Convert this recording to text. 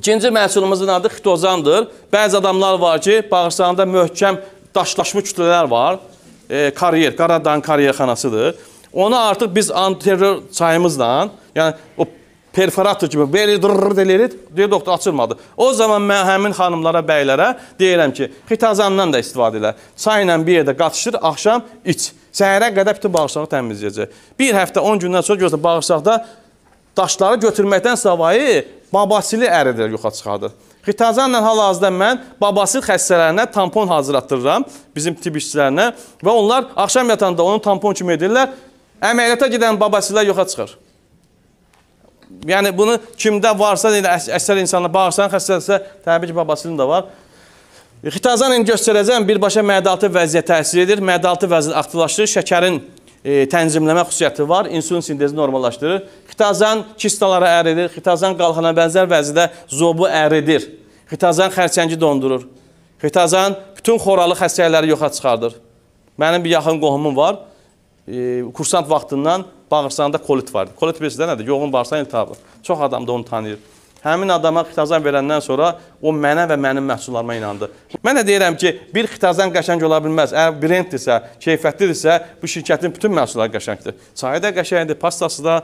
İkinci məhsulumuzun adı xitozandır. Bəzi adamlar var ki, bağırsağında möhkəm daşlaşmış kütlələr var. E, kariyer, Qaradan kariyerxanasıdır. Onu artıq biz anterior çayımızla, yəni o perforator kimi belə dırr eləyirik, deyə doktor açılmadı. O zaman mən həmin xanımlara, bəylərə deyirəm ki, xitazandan da istifadə elə. Çayla bir yerdə qatışdır, axşam iç. Səhərə qədər bütün bağırsağı təmizləyəcək. Bir həftə, 10 gündən sonra görürsən bağırsaqda daşları götürməkdən savayı babasili əridir yoxa çıxadır. Xitazanla hal-hazırda mən babası xəstələrinə tampon hazırlatdırıram, bizim tibb işçilərinə və onlar axşam yatanda onu tampon kimi edirlər. Əməliyyata gedən babasilər yoxa çıxır. Yəni bunu kimdə varsa, yəni əsər insana bağırsan xəstəsə, təbii ki, babasının da var. Xitazanın göstərəcəm birbaşa mədəaltı vəziyyət təsir edir. Mədəaltı vəziyyət aktivlaşır, şəkərin e, tənzimləmə xüsusiyyəti var. İnsulin sintezini normallaşdırır. Xitazan kistalara əridir, xitazan qalxana bənzər vəzidə zobu əridir. Xitazan xərçəngi dondurur. Xitazan bütün xoralı xəstəlikləri yoxa çıxardır. Mənim bir yaxın qohumum var. E, kursant vaxtından bağırsağında kolit var. Kolit bilirsiniz də nədir? Yoğun bağırsaq iltihabı. Çox adam da onu tanıyır. Həmin adama xitazan verəndən sonra o mənə və mənim məhsullarıma inandı. Mən də deyirəm ki, bir xitazan qəşəng ola bilməz. Əgər brenddirsə, keyfiyyətlidirsə, bu şirkətin bütün məhsulları qəşəngdir. Çayı da qəşəngdir, pastası da